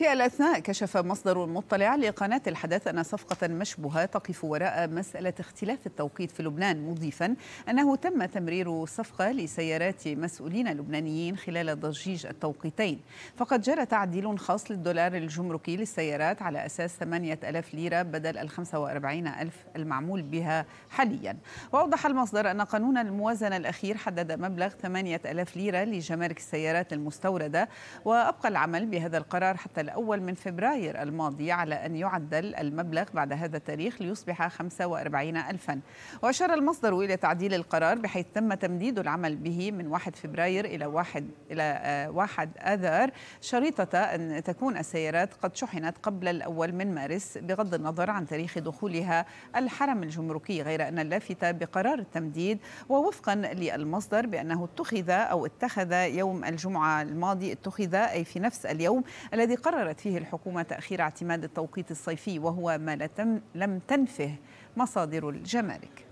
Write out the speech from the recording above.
في الأثناء كشف مصدر مطلع لقناة الحدث أن صفقة مشبوهة تقف وراء مسألة اختلاف التوقيت في لبنان مضيفا أنه تم تمرير صفقة لسيارات مسؤولين لبنانيين خلال ضجيج التوقيتين فقد جرى تعديل خاص للدولار الجمركي للسيارات على أساس 8000 ليرة بدل ال 45000 المعمول بها حاليا وأوضح المصدر أن قانون الموازنة الأخير حدد مبلغ 8000 ليرة لجمارك السيارات المستوردة وأبقى العمل بهذا القرار حتى الأول من فبراير الماضي على أن يعدل المبلغ بعد هذا التاريخ ليصبح 45 ألفا وأشار المصدر إلى تعديل القرار بحيث تم تمديد العمل به من 1 فبراير إلى 1 إلى 1 آه، آذار شريطة أن تكون السيارات قد شحنت قبل الأول من مارس بغض النظر عن تاريخ دخولها الحرم الجمركي غير أن اللافتة بقرار التمديد ووفقا للمصدر بأنه اتخذ أو اتخذ يوم الجمعة الماضي اتخذ أي في نفس اليوم الذي قرر قررت فيه الحكومة تأخير اعتماد التوقيت الصيفي وهو ما لم تنفه مصادر الجمارك